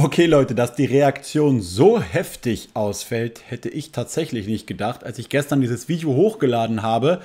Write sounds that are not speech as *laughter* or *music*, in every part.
Okay Leute, dass die Reaktion so heftig ausfällt, hätte ich tatsächlich nicht gedacht, als ich gestern dieses Video hochgeladen habe.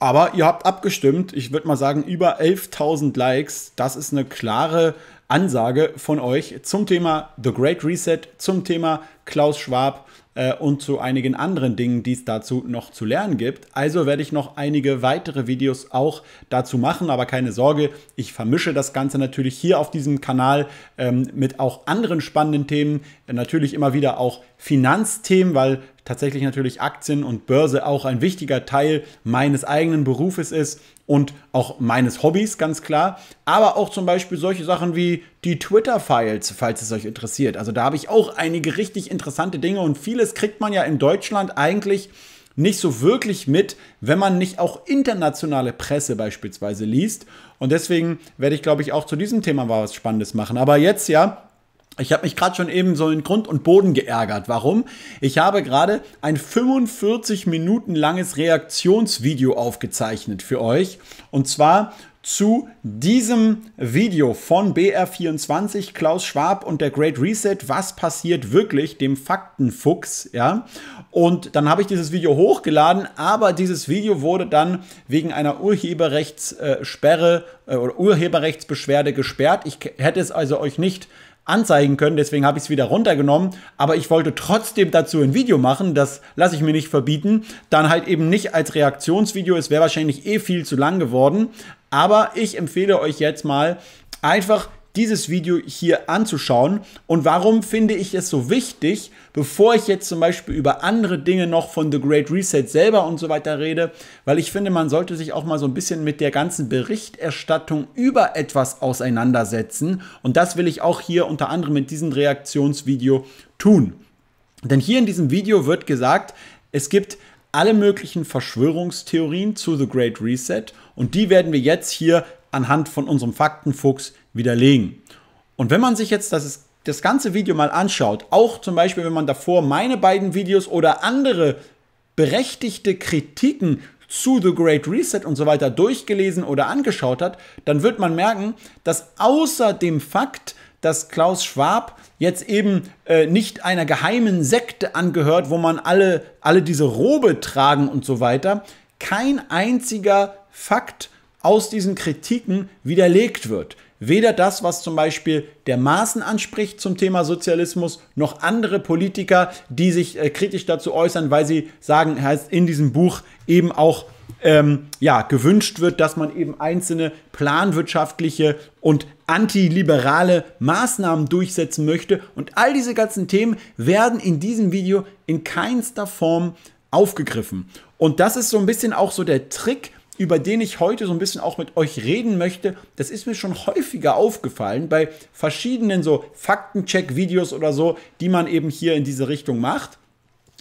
Aber ihr habt abgestimmt. Ich würde mal sagen, über 11.000 Likes. Das ist eine klare Ansage von euch zum Thema The Great Reset, zum Thema Klaus Schwab. Äh, und zu einigen anderen Dingen, die es dazu noch zu lernen gibt. Also werde ich noch einige weitere Videos auch dazu machen, aber keine Sorge, ich vermische das Ganze natürlich hier auf diesem Kanal ähm, mit auch anderen spannenden Themen, natürlich immer wieder auch Finanzthemen, weil tatsächlich natürlich Aktien und Börse auch ein wichtiger Teil meines eigenen Berufes ist und auch meines Hobbys, ganz klar. Aber auch zum Beispiel solche Sachen wie die Twitter-Files, falls es euch interessiert. Also da habe ich auch einige richtig interessante Dinge und vieles kriegt man ja in Deutschland eigentlich nicht so wirklich mit, wenn man nicht auch internationale Presse beispielsweise liest. Und deswegen werde ich, glaube ich, auch zu diesem Thema mal was Spannendes machen. Aber jetzt ja, ich habe mich gerade schon eben so in Grund und Boden geärgert. Warum? Ich habe gerade ein 45 Minuten langes Reaktionsvideo aufgezeichnet für euch. Und zwar zu diesem Video von BR24, Klaus Schwab und der Great Reset, was passiert wirklich, dem Faktenfuchs, ja. Und dann habe ich dieses Video hochgeladen, aber dieses Video wurde dann wegen einer Urheberrechtssperre äh, oder Urheberrechtsbeschwerde gesperrt. Ich hätte es also euch nicht anzeigen können. Deswegen habe ich es wieder runtergenommen. Aber ich wollte trotzdem dazu ein Video machen. Das lasse ich mir nicht verbieten. Dann halt eben nicht als Reaktionsvideo. Es wäre wahrscheinlich eh viel zu lang geworden. Aber ich empfehle euch jetzt mal einfach dieses Video hier anzuschauen und warum finde ich es so wichtig, bevor ich jetzt zum Beispiel über andere Dinge noch von The Great Reset selber und so weiter rede, weil ich finde, man sollte sich auch mal so ein bisschen mit der ganzen Berichterstattung über etwas auseinandersetzen und das will ich auch hier unter anderem mit diesem Reaktionsvideo tun. Denn hier in diesem Video wird gesagt, es gibt alle möglichen Verschwörungstheorien zu The Great Reset und die werden wir jetzt hier anhand von unserem Faktenfuchs widerlegen. Und wenn man sich jetzt das, das ganze Video mal anschaut, auch zum Beispiel, wenn man davor meine beiden Videos oder andere berechtigte Kritiken zu The Great Reset und so weiter durchgelesen oder angeschaut hat, dann wird man merken, dass außer dem Fakt, dass Klaus Schwab jetzt eben äh, nicht einer geheimen Sekte angehört, wo man alle, alle diese Robe tragen und so weiter, kein einziger Fakt aus diesen Kritiken widerlegt wird. Weder das, was zum Beispiel der Maßen anspricht zum Thema Sozialismus, noch andere Politiker, die sich äh, kritisch dazu äußern, weil sie sagen, heißt in diesem Buch eben auch ähm, ja, gewünscht wird, dass man eben einzelne planwirtschaftliche und antiliberale Maßnahmen durchsetzen möchte. Und all diese ganzen Themen werden in diesem Video in keinster Form aufgegriffen. Und das ist so ein bisschen auch so der Trick, über den ich heute so ein bisschen auch mit euch reden möchte, das ist mir schon häufiger aufgefallen bei verschiedenen so Faktencheck-Videos oder so, die man eben hier in diese Richtung macht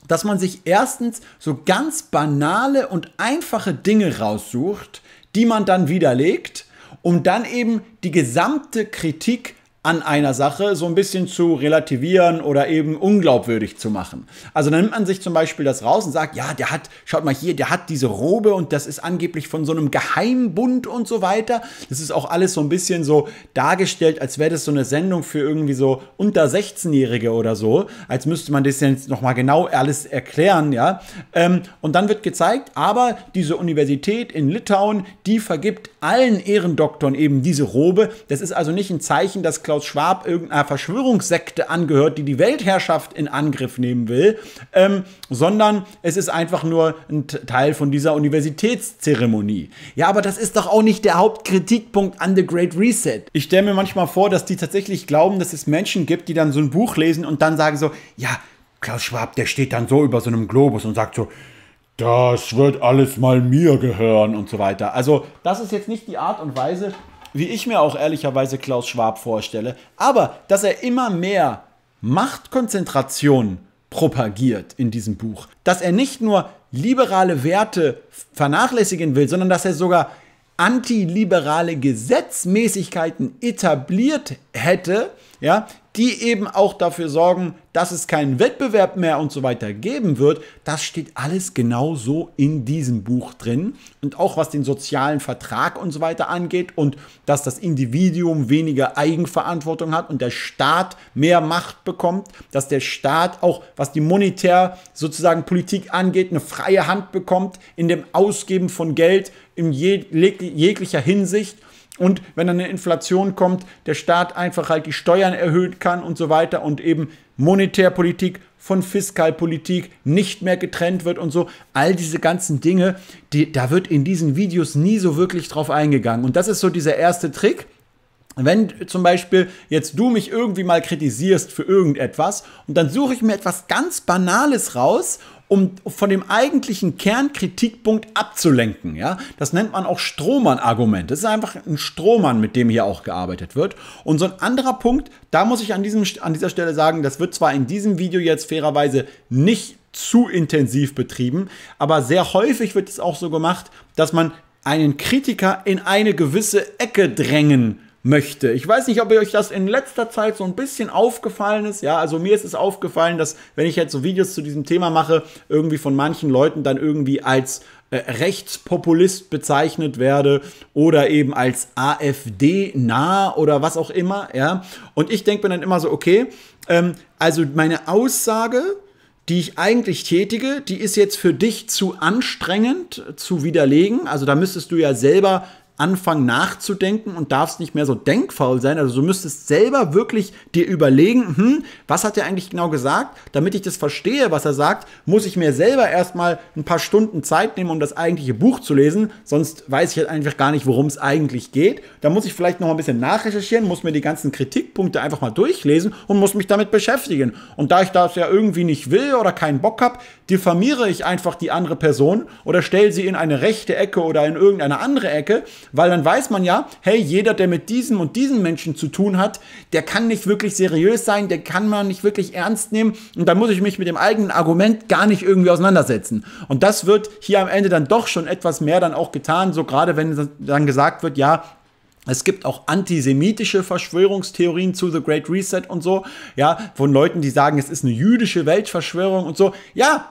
dass man sich erstens so ganz banale und einfache Dinge raussucht, die man dann widerlegt, um dann eben die gesamte Kritik an einer Sache so ein bisschen zu relativieren oder eben unglaubwürdig zu machen. Also dann nimmt man sich zum Beispiel das raus und sagt, ja, der hat, schaut mal hier, der hat diese Robe und das ist angeblich von so einem Geheimbund und so weiter. Das ist auch alles so ein bisschen so dargestellt, als wäre das so eine Sendung für irgendwie so unter 16-Jährige oder so, als müsste man das jetzt nochmal genau alles erklären, ja. Ähm, und dann wird gezeigt, aber diese Universität in Litauen, die vergibt allen Ehrendoktoren eben diese Robe. Das ist also nicht ein Zeichen, dass Klaus Schwab irgendeiner Verschwörungssekte angehört, die die Weltherrschaft in Angriff nehmen will, ähm, sondern es ist einfach nur ein Teil von dieser Universitätszeremonie. Ja, aber das ist doch auch nicht der Hauptkritikpunkt an The Great Reset. Ich stelle mir manchmal vor, dass die tatsächlich glauben, dass es Menschen gibt, die dann so ein Buch lesen und dann sagen so, ja, Klaus Schwab, der steht dann so über so einem Globus und sagt so, das wird alles mal mir gehören und so weiter. Also das ist jetzt nicht die Art und Weise, wie ich mir auch ehrlicherweise Klaus Schwab vorstelle, aber dass er immer mehr Machtkonzentration propagiert in diesem Buch, dass er nicht nur liberale Werte vernachlässigen will, sondern dass er sogar antiliberale Gesetzmäßigkeiten etabliert hätte, ja, die eben auch dafür sorgen, dass es keinen Wettbewerb mehr und so weiter geben wird. Das steht alles genau so in diesem Buch drin. Und auch was den sozialen Vertrag und so weiter angeht und dass das Individuum weniger Eigenverantwortung hat und der Staat mehr Macht bekommt, dass der Staat auch, was die monetär sozusagen Politik angeht, eine freie Hand bekommt in dem Ausgeben von Geld in jeg jeglicher Hinsicht und wenn dann eine Inflation kommt, der Staat einfach halt die Steuern erhöhen kann und so weiter und eben Monetärpolitik von Fiskalpolitik nicht mehr getrennt wird und so. All diese ganzen Dinge, die, da wird in diesen Videos nie so wirklich drauf eingegangen. Und das ist so dieser erste Trick. Wenn zum Beispiel jetzt du mich irgendwie mal kritisierst für irgendetwas und dann suche ich mir etwas ganz Banales raus um von dem eigentlichen Kernkritikpunkt abzulenken. Ja? Das nennt man auch Strohmann-Argument. Das ist einfach ein Strohmann, mit dem hier auch gearbeitet wird. Und so ein anderer Punkt, da muss ich an, diesem, an dieser Stelle sagen, das wird zwar in diesem Video jetzt fairerweise nicht zu intensiv betrieben, aber sehr häufig wird es auch so gemacht, dass man einen Kritiker in eine gewisse Ecke drängen kann möchte. Ich weiß nicht, ob euch das in letzter Zeit so ein bisschen aufgefallen ist. Ja, also mir ist es aufgefallen, dass wenn ich jetzt so Videos zu diesem Thema mache, irgendwie von manchen Leuten dann irgendwie als äh, Rechtspopulist bezeichnet werde oder eben als AfD-nah oder was auch immer. Ja, und ich denke mir dann immer so, okay, ähm, also meine Aussage die ich eigentlich tätige, die ist jetzt für dich zu anstrengend zu widerlegen. Also da müsstest du ja selber anfangen nachzudenken und darfst nicht mehr so denkfaul sein. Also du müsstest selber wirklich dir überlegen, hm, was hat er eigentlich genau gesagt? Damit ich das verstehe, was er sagt, muss ich mir selber erstmal ein paar Stunden Zeit nehmen, um das eigentliche Buch zu lesen. Sonst weiß ich halt einfach gar nicht, worum es eigentlich geht. Da muss ich vielleicht noch ein bisschen nachrecherchieren, muss mir die ganzen Kritikpunkte einfach mal durchlesen und muss mich damit beschäftigen. Und da ich das ja irgendwie nicht will oder keinen Bock habe, diffamiere ich einfach die andere Person oder stelle sie in eine rechte Ecke oder in irgendeine andere Ecke, weil dann weiß man ja, hey, jeder, der mit diesem und diesem Menschen zu tun hat, der kann nicht wirklich seriös sein, der kann man nicht wirklich ernst nehmen und dann muss ich mich mit dem eigenen Argument gar nicht irgendwie auseinandersetzen. Und das wird hier am Ende dann doch schon etwas mehr dann auch getan, so gerade wenn dann gesagt wird, ja, es gibt auch antisemitische Verschwörungstheorien zu The Great Reset und so, ja, von Leuten, die sagen, es ist eine jüdische Weltverschwörung und so. Ja,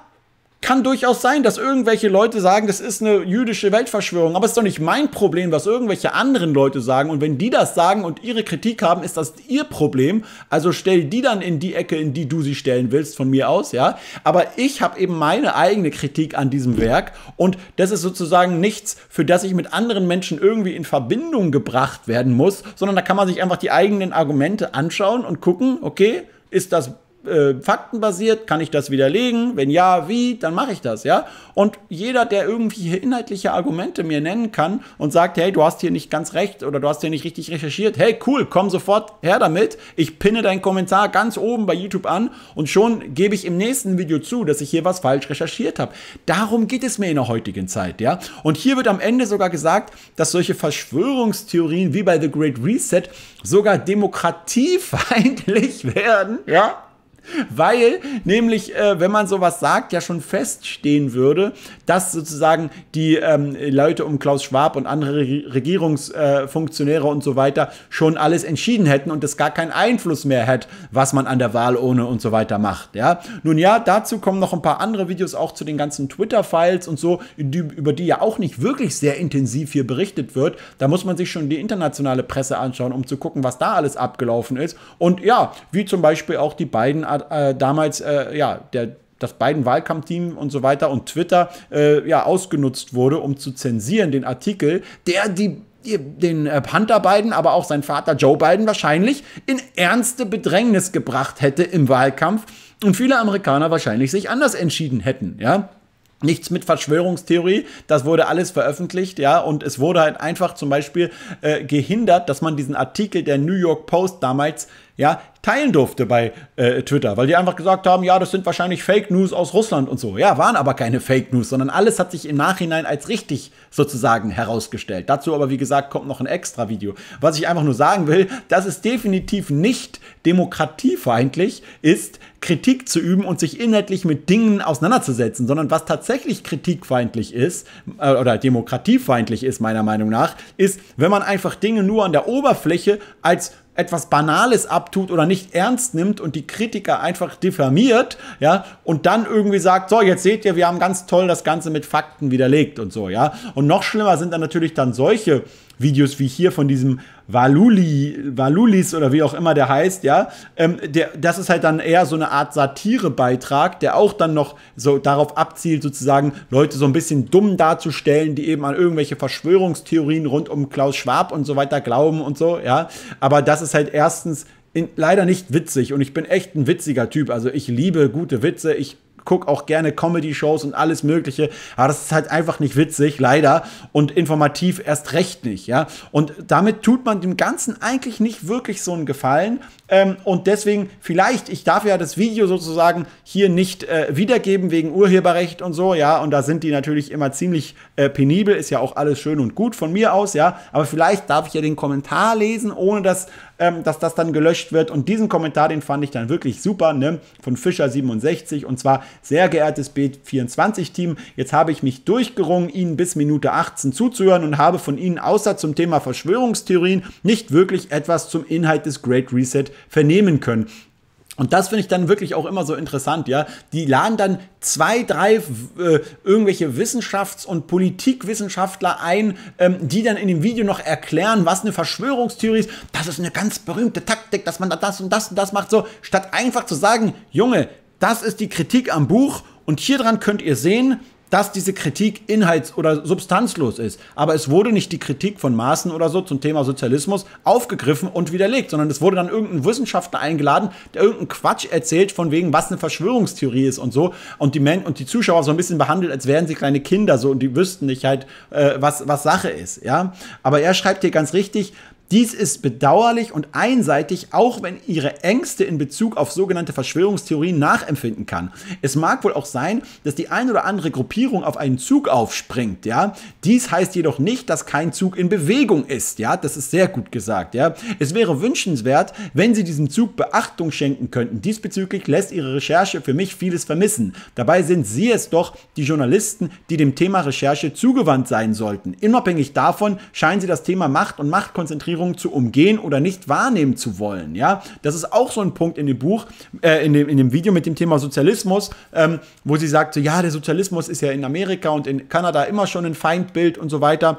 kann durchaus sein, dass irgendwelche Leute sagen, das ist eine jüdische Weltverschwörung, aber es ist doch nicht mein Problem, was irgendwelche anderen Leute sagen. Und wenn die das sagen und ihre Kritik haben, ist das ihr Problem. Also stell die dann in die Ecke, in die du sie stellen willst, von mir aus, ja. Aber ich habe eben meine eigene Kritik an diesem Werk und das ist sozusagen nichts, für das ich mit anderen Menschen irgendwie in Verbindung gebracht werden muss, sondern da kann man sich einfach die eigenen Argumente anschauen und gucken, okay, ist das äh, faktenbasiert, kann ich das widerlegen? Wenn ja, wie? Dann mache ich das, ja? Und jeder, der irgendwie inhaltliche Argumente mir nennen kann und sagt, hey, du hast hier nicht ganz recht oder du hast hier nicht richtig recherchiert, hey, cool, komm sofort her damit. Ich pinne deinen Kommentar ganz oben bei YouTube an und schon gebe ich im nächsten Video zu, dass ich hier was falsch recherchiert habe. Darum geht es mir in der heutigen Zeit, ja? Und hier wird am Ende sogar gesagt, dass solche Verschwörungstheorien wie bei The Great Reset sogar demokratiefeindlich *laughs* werden, ja? *laughs* Weil nämlich, äh, wenn man sowas sagt, ja schon feststehen würde, dass sozusagen die ähm, Leute um Klaus Schwab und andere Regierungsfunktionäre äh, und so weiter schon alles entschieden hätten und es gar keinen Einfluss mehr hätte, was man an der Wahl ohne und so weiter macht. Ja? Nun ja, dazu kommen noch ein paar andere Videos auch zu den ganzen Twitter-Files und so, die, über die ja auch nicht wirklich sehr intensiv hier berichtet wird. Da muss man sich schon die internationale Presse anschauen, um zu gucken, was da alles abgelaufen ist. Und ja, wie zum Beispiel auch die beiden Art äh, damals äh, ja, der, das beiden Wahlkampfteam und so weiter und Twitter äh, ja ausgenutzt wurde, um zu zensieren den Artikel, der die den Hunter äh, Biden, aber auch sein Vater Joe Biden wahrscheinlich in ernste Bedrängnis gebracht hätte im Wahlkampf und viele Amerikaner wahrscheinlich sich anders entschieden hätten, ja. Nichts mit Verschwörungstheorie, das wurde alles veröffentlicht, ja, und es wurde halt einfach zum Beispiel äh, gehindert, dass man diesen Artikel der New York Post damals ja, teilen durfte bei äh, Twitter, weil die einfach gesagt haben, ja, das sind wahrscheinlich Fake News aus Russland und so. Ja, waren aber keine Fake News, sondern alles hat sich im Nachhinein als richtig sozusagen herausgestellt. Dazu aber, wie gesagt, kommt noch ein extra Video. Was ich einfach nur sagen will, dass es definitiv nicht demokratiefeindlich ist, Kritik zu üben und sich inhaltlich mit Dingen auseinanderzusetzen, sondern was tatsächlich kritikfeindlich ist äh, oder demokratiefeindlich ist, meiner Meinung nach, ist, wenn man einfach Dinge nur an der Oberfläche als etwas Banales abtut oder nicht ernst nimmt und die Kritiker einfach diffamiert, ja, und dann irgendwie sagt, so, jetzt seht ihr, wir haben ganz toll das Ganze mit Fakten widerlegt und so, ja. Und noch schlimmer sind dann natürlich dann solche Videos wie hier von diesem Waluli, Walulis oder wie auch immer der heißt, ja, ähm, der, das ist halt dann eher so eine Art Satirebeitrag, der auch dann noch so darauf abzielt, sozusagen Leute so ein bisschen dumm darzustellen, die eben an irgendwelche Verschwörungstheorien rund um Klaus Schwab und so weiter glauben und so, ja. Aber das ist halt erstens in, leider nicht witzig und ich bin echt ein witziger Typ. Also ich liebe gute Witze, ich gucke auch gerne Comedy-Shows und alles Mögliche, aber das ist halt einfach nicht witzig, leider, und informativ erst recht nicht, ja. Und damit tut man dem Ganzen eigentlich nicht wirklich so einen Gefallen. Ähm, und deswegen, vielleicht, ich darf ja das Video sozusagen hier nicht äh, wiedergeben wegen Urheberrecht und so, ja, und da sind die natürlich immer ziemlich äh, penibel, ist ja auch alles schön und gut von mir aus, ja, aber vielleicht darf ich ja den Kommentar lesen, ohne dass ähm, dass das dann gelöscht wird. Und diesen Kommentar, den fand ich dann wirklich super, ne? Von Fischer67 und zwar sehr geehrtes B24-Team, jetzt habe ich mich durchgerungen, Ihnen bis Minute 18 zuzuhören und habe von Ihnen außer zum Thema Verschwörungstheorien nicht wirklich etwas zum Inhalt des Great Reset vernehmen können. Und das finde ich dann wirklich auch immer so interessant, ja. Die laden dann zwei, drei äh, irgendwelche Wissenschafts- und Politikwissenschaftler ein, ähm, die dann in dem Video noch erklären, was eine Verschwörungstheorie ist. Das ist eine ganz berühmte Taktik, dass man da das und das und das macht, so, statt einfach zu sagen, Junge, das ist die Kritik am Buch und hier dran könnt ihr sehen, dass diese Kritik inhalts- oder substanzlos ist. Aber es wurde nicht die Kritik von Maaßen oder so zum Thema Sozialismus aufgegriffen und widerlegt, sondern es wurde dann irgendein Wissenschaftler eingeladen, der irgendeinen Quatsch erzählt, von wegen, was eine Verschwörungstheorie ist und so. Und die, Men und die Zuschauer so ein bisschen behandelt, als wären sie kleine Kinder so und die wüssten nicht halt, äh, was, was Sache ist. Ja? Aber er schreibt hier ganz richtig, dies ist bedauerlich und einseitig, auch wenn ihre Ängste in Bezug auf sogenannte Verschwörungstheorien nachempfinden kann. Es mag wohl auch sein, dass die ein oder andere Gruppierung auf einen Zug aufspringt, ja. Dies heißt jedoch nicht, dass kein Zug in Bewegung ist, ja. Das ist sehr gut gesagt, ja. Es wäre wünschenswert, wenn sie diesem Zug Beachtung schenken könnten. Diesbezüglich lässt ihre Recherche für mich vieles vermissen. Dabei sind sie es doch, die Journalisten, die dem Thema Recherche zugewandt sein sollten. Unabhängig davon scheinen sie das Thema Macht und Machtkonzentrierung Regierung zu umgehen oder nicht wahrnehmen zu wollen. Ja, das ist auch so ein Punkt in dem Buch, äh, in, dem, in dem Video mit dem Thema Sozialismus, ähm, wo sie sagt, so, ja, der Sozialismus ist ja in Amerika und in Kanada immer schon ein Feindbild und so weiter.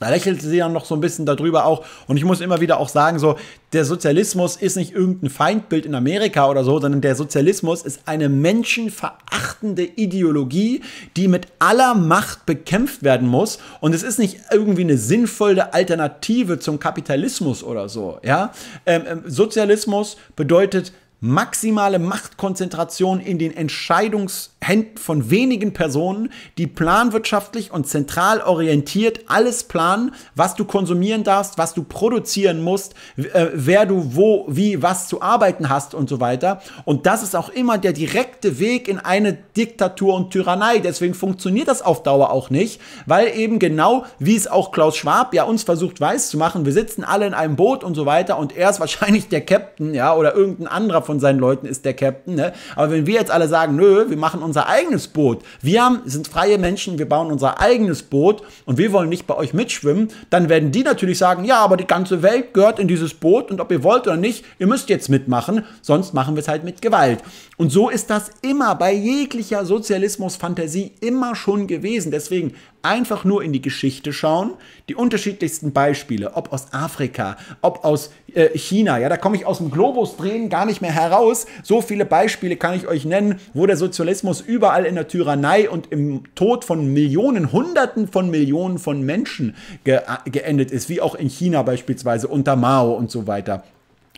Da lächelte sie dann noch so ein bisschen darüber auch. Und ich muss immer wieder auch sagen, so, der Sozialismus ist nicht irgendein Feindbild in Amerika oder so, sondern der Sozialismus ist eine menschenverachtende Ideologie, die mit aller Macht bekämpft werden muss. Und es ist nicht irgendwie eine sinnvolle Alternative zum Kapitalismus oder so, ja. Ähm, ähm Sozialismus bedeutet Maximale Machtkonzentration in den Entscheidungshänden von wenigen Personen, die planwirtschaftlich und zentral orientiert alles planen, was du konsumieren darfst, was du produzieren musst, äh, wer du wo, wie, was zu arbeiten hast und so weiter. Und das ist auch immer der direkte Weg in eine Diktatur und Tyrannei. Deswegen funktioniert das auf Dauer auch nicht, weil eben genau, wie es auch Klaus Schwab ja uns versucht weiß zu machen, wir sitzen alle in einem Boot und so weiter und er ist wahrscheinlich der Captain, ja, oder irgendein anderer von seinen Leuten ist der Captain. Ne? Aber wenn wir jetzt alle sagen, nö, wir machen unser eigenes Boot, wir haben, sind freie Menschen, wir bauen unser eigenes Boot und wir wollen nicht bei euch mitschwimmen, dann werden die natürlich sagen, ja, aber die ganze Welt gehört in dieses Boot und ob ihr wollt oder nicht, ihr müsst jetzt mitmachen, sonst machen wir es halt mit Gewalt. Und so ist das immer bei jeglicher Sozialismus-Fantasie immer schon gewesen. Deswegen einfach nur in die Geschichte schauen, die unterschiedlichsten Beispiele, ob aus Afrika, ob aus äh, China, ja, da komme ich aus dem Globus drehen gar nicht mehr heraus. So viele Beispiele kann ich euch nennen, wo der Sozialismus überall in der Tyrannei und im Tod von Millionen, Hunderten von Millionen von Menschen ge geendet ist, wie auch in China beispielsweise unter Mao und so weiter.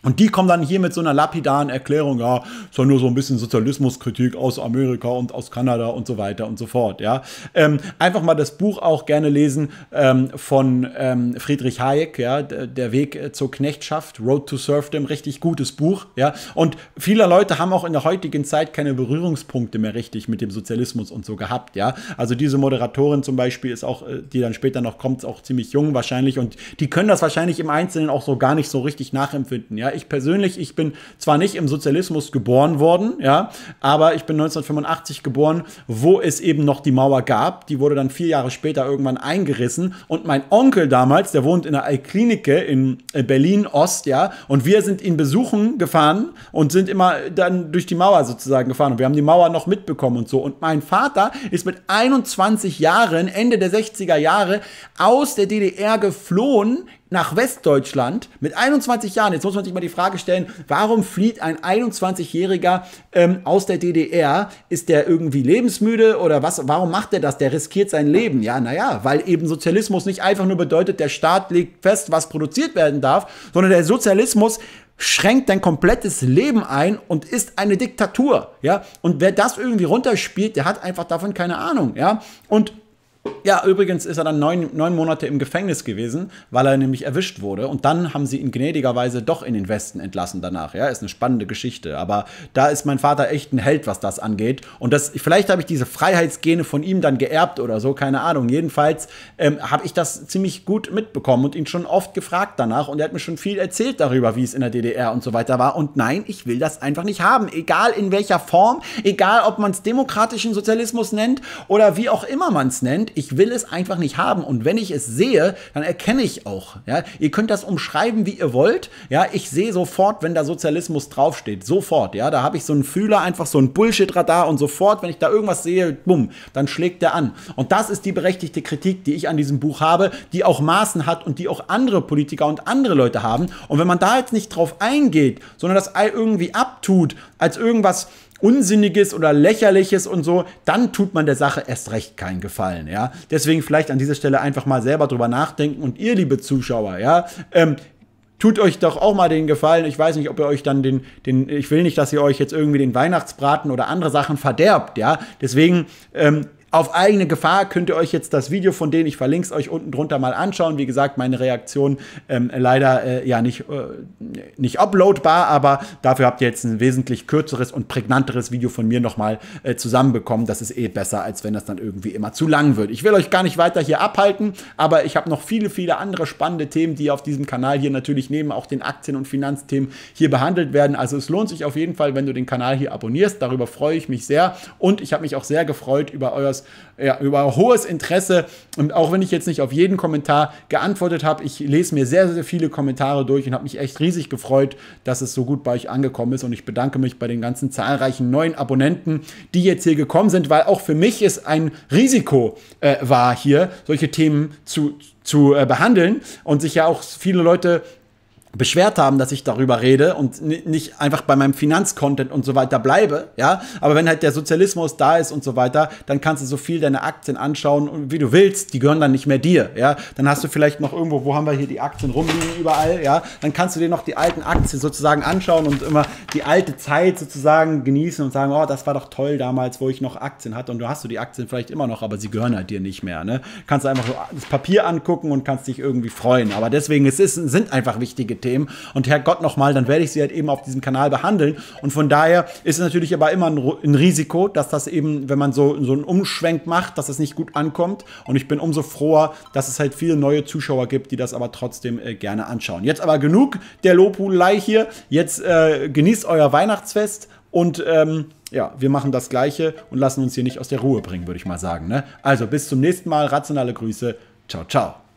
Und die kommen dann hier mit so einer lapidaren Erklärung, ja, ist ja nur so ein bisschen Sozialismuskritik aus Amerika und aus Kanada und so weiter und so fort, ja. Ähm, einfach mal das Buch auch gerne lesen ähm, von ähm, Friedrich Hayek, ja, Der Weg äh, zur Knechtschaft, Road to Serfdom, richtig gutes Buch, ja. Und viele Leute haben auch in der heutigen Zeit keine Berührungspunkte mehr richtig mit dem Sozialismus und so gehabt, ja. Also diese Moderatorin zum Beispiel ist auch, äh, die dann später noch kommt, auch ziemlich jung wahrscheinlich und die können das wahrscheinlich im Einzelnen auch so gar nicht so richtig nachempfinden, ja ich persönlich, ich bin zwar nicht im Sozialismus geboren worden, ja, aber ich bin 1985 geboren, wo es eben noch die Mauer gab. Die wurde dann vier Jahre später irgendwann eingerissen. Und mein Onkel damals, der wohnt in der Alklinike in äh, Berlin Ost, ja, und wir sind ihn besuchen gefahren und sind immer dann durch die Mauer sozusagen gefahren. Und wir haben die Mauer noch mitbekommen und so. Und mein Vater ist mit 21 Jahren, Ende der 60er Jahre, aus der DDR geflohen nach Westdeutschland mit 21 Jahren. Jetzt muss man sich mal die Frage stellen, warum flieht ein 21-Jähriger ähm, aus der DDR? Ist der irgendwie lebensmüde oder was? Warum macht er das? Der riskiert sein Leben. Ja, naja, weil eben Sozialismus nicht einfach nur bedeutet, der Staat legt fest, was produziert werden darf, sondern der Sozialismus schränkt dein komplettes Leben ein und ist eine Diktatur, ja? Und wer das irgendwie runterspielt, der hat einfach davon keine Ahnung, ja? Und ja, übrigens ist er dann neun, neun Monate im Gefängnis gewesen, weil er nämlich erwischt wurde. Und dann haben sie ihn gnädigerweise doch in den Westen entlassen danach. Ja, ist eine spannende Geschichte. Aber da ist mein Vater echt ein Held, was das angeht. Und das, vielleicht habe ich diese Freiheitsgene von ihm dann geerbt oder so, keine Ahnung. Jedenfalls ähm, habe ich das ziemlich gut mitbekommen und ihn schon oft gefragt danach. Und er hat mir schon viel erzählt darüber, wie es in der DDR und so weiter war. Und nein, ich will das einfach nicht haben. Egal in welcher Form, egal ob man es demokratischen Sozialismus nennt oder wie auch immer man es nennt. Ich will es einfach nicht haben. Und wenn ich es sehe, dann erkenne ich auch. Ja? Ihr könnt das umschreiben, wie ihr wollt. Ja, ich sehe sofort, wenn da Sozialismus draufsteht. Sofort. Ja, da habe ich so einen Fühler, einfach so ein Bullshit-Radar und sofort, wenn ich da irgendwas sehe, bumm, dann schlägt der an. Und das ist die berechtigte Kritik, die ich an diesem Buch habe, die auch Maßen hat und die auch andere Politiker und andere Leute haben. Und wenn man da jetzt nicht drauf eingeht, sondern das irgendwie abtut, als irgendwas Unsinniges oder Lächerliches und so, dann tut man der Sache erst recht keinen Gefallen, ja. Deswegen vielleicht an dieser Stelle einfach mal selber drüber nachdenken und ihr, liebe Zuschauer, ja, ähm, tut euch doch auch mal den Gefallen. Ich weiß nicht, ob ihr euch dann den, den, ich will nicht, dass ihr euch jetzt irgendwie den Weihnachtsbraten oder andere Sachen verderbt, ja. Deswegen ähm, auf eigene Gefahr könnt ihr euch jetzt das Video von denen, ich verlinke es euch unten drunter mal anschauen. Wie gesagt, meine Reaktion ähm, leider äh, ja nicht, äh, nicht uploadbar, aber dafür habt ihr jetzt ein wesentlich kürzeres und prägnanteres Video von mir nochmal äh, zusammenbekommen. Das ist eh besser, als wenn das dann irgendwie immer zu lang wird. Ich will euch gar nicht weiter hier abhalten, aber ich habe noch viele, viele andere spannende Themen, die auf diesem Kanal hier natürlich neben auch den Aktien- und Finanzthemen hier behandelt werden. Also es lohnt sich auf jeden Fall, wenn du den Kanal hier abonnierst. Darüber freue ich mich sehr und ich habe mich auch sehr gefreut über euer ja, über hohes Interesse. Und auch wenn ich jetzt nicht auf jeden Kommentar geantwortet habe, ich lese mir sehr, sehr viele Kommentare durch und habe mich echt riesig gefreut, dass es so gut bei euch angekommen ist. Und ich bedanke mich bei den ganzen zahlreichen neuen Abonnenten, die jetzt hier gekommen sind, weil auch für mich es ein Risiko äh, war, hier solche Themen zu, zu äh, behandeln und sich ja auch viele Leute beschwert haben, dass ich darüber rede und nicht einfach bei meinem Finanzcontent und so weiter bleibe, ja, aber wenn halt der Sozialismus da ist und so weiter, dann kannst du so viel deine Aktien anschauen, wie du willst, die gehören dann nicht mehr dir, ja, dann hast du vielleicht noch irgendwo, wo haben wir hier die Aktien rumliegen überall, ja, dann kannst du dir noch die alten Aktien sozusagen anschauen und immer die alte Zeit sozusagen genießen und sagen, oh, das war doch toll damals, wo ich noch Aktien hatte und du hast du die Aktien vielleicht immer noch, aber sie gehören halt dir nicht mehr, ne, kannst du einfach so das Papier angucken und kannst dich irgendwie freuen, aber deswegen, es ist, sind einfach wichtige Themen. Und Herrgott nochmal, dann werde ich sie halt eben auf diesem Kanal behandeln. Und von daher ist es natürlich aber immer ein, ein Risiko, dass das eben, wenn man so, so einen Umschwenk macht, dass das nicht gut ankommt. Und ich bin umso froher, dass es halt viele neue Zuschauer gibt, die das aber trotzdem äh, gerne anschauen. Jetzt aber genug der Lobhudelei hier. Jetzt äh, genießt euer Weihnachtsfest und ähm, ja, wir machen das Gleiche und lassen uns hier nicht aus der Ruhe bringen, würde ich mal sagen. Ne? Also bis zum nächsten Mal. Rationale Grüße. Ciao, ciao.